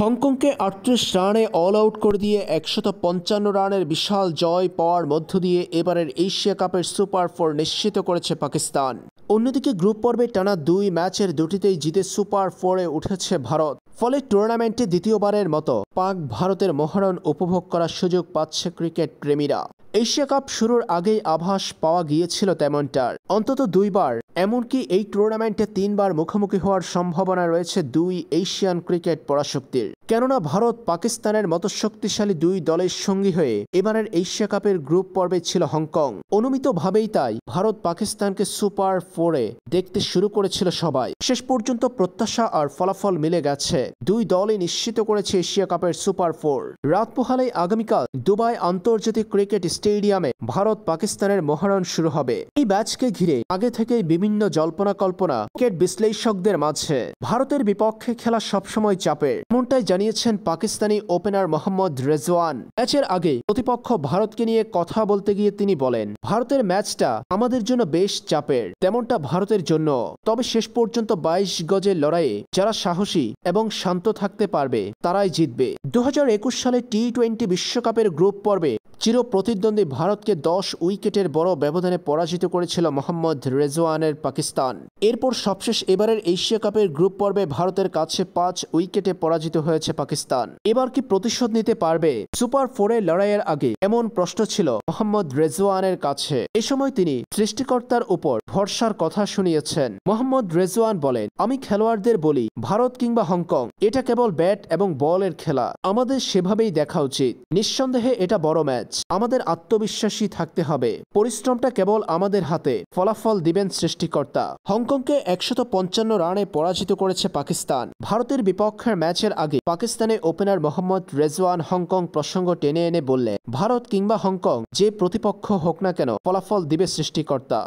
হংকংকে আটত্রিশ রানে all out করে দিয়ে একশত পঞ্চান্ন রানের বিশাল জয় পাওয়ার মধ্য দিয়ে এবারের এশিয়া কাপের সুপার ফোর নিশ্চিত করেছে পাকিস্তান অন্যদিকে গ্রুপ পর্বে টানা দুই ম্যাচের দুটিতেই জিতে সুপার ফোরে উঠেছে ভারত ফলে টুর্নামেন্টে দ্বিতীয়বারের মতো পাক ভারতের মহারণ উপভোগ করার সুযোগ পাচ্ছে ক্রিকেট প্রেমীরা এশিয়া কাপ শুরুর আগেই আভাস পাওয়া গিয়েছিল তেমনটার অন্তত দুইবার এমনকি এই টুর্নামেন্টে তিনবার মুখোমুখি হওয়ার সম্ভাবনা রয়েছে দুই এশিয়ান ক্রিকেট পরাশক্তির কেননা ভারত পাকিস্তানের মতো শক্তিশালী দুই দলের সঙ্গী হয়ে এবারের এশিয়া কাপের গ্রুপ পর্বে ছিল হংকং অনুমিতভাবেই তাই ভারত পাকিস্তানকে সুপার ফোরে দেখতে শুরু করেছিল সবাই শেষ পর্যন্ত প্রত্যাশা আর ফলাফল মিলে গেছে দুই দলই নিশ্চিত করেছে এশিয়া কাপের সুপার ফোর রাত পোহালে আগামীকাল দুবাই আন্তর্জাতিক ক্রিকেট স্টেডিয়ামে ভারত পাকিস্তানের মহারণ শুরু হবে এই ম্যাচকে ঘিরে আগে থেকেই বিভিন্ন জল্পনা কল্পনা ক্রিকেট বিশ্লেষকদের মাঝে ভারতের বিপক্ষে খেলা সবসময় চাপের এমনটাই জানিয়েছেন পাকিস্তানি ওপেনার মোহাম্মদ রেজওয়ান ম্যাচের আগে প্রতিপক্ষ ভারতকে নিয়ে কথা বলতে গিয়ে তিনি বলেন ভারতের ম্যাচটা আমাদের জন্য বেশ চাপের তেমনটা ভারতের জন্য তবে শেষ পর্যন্ত বাইশ গজের লড়াইয়ে যারা সাহসী এবং শান্ত থাকতে পারবে তারাই জিতবে দু সালে টি টোয়েন্টি বিশ্বকাপের গ্রুপ পর্বে চির প্রতিদ্বন্দ্বী ভারতকে দশ উইকেটের বড় ব্যবধানে পরাজিত করেছিল মোহাম্মদ রেজওয়ানের পাকিস্তান এরপর সবশেষ এবারের এশিয়া কাপের গ্রুপ পর্বে ভারতের কাছে পাঁচ উইকেটে পরাজিত হয়েছে পাকিস্তান এবার কি প্রতিশোধ নিতে পারবে সুপার ফোরে লড়াইয়ের আগে এমন প্রশ্ন ছিল মোহাম্মদ রেজওয়ানের কাছে এ সময় তিনি সৃষ্টিকর্তার উপর ভরসার কথা শুনিয়েছেন মোহাম্মদ রেজওয়ান বলেন আমি খেলোয়াড়দের বলি ভারত কিংবা হংকং এটা কেবল ব্যাট এবং বলের খেলা আমাদের সেভাবেই দেখা উচিত নিঃসন্দেহে এটা বড় ম্যাচ আমাদের আত্মবিশ্বাসী থাকতে হবে পরিশ্রমটা কেবল আমাদের হাতে ফলাফল দিবেন সৃষ্টিকর্তা হংকং হংকংকে একশত পঞ্চান্ন রানে পরাজিত করেছে পাকিস্তান ভারতের বিপক্ষের ম্যাচের আগে পাকিস্তানের ওপেনার মোহাম্মদ রেজওয়ান হংকং প্রসঙ্গ টেনে এনে বললে ভারত কিংবা হংকং যে প্রতিপক্ষ হোক না কেন ফলাফল দিবে সৃষ্টিকর্তা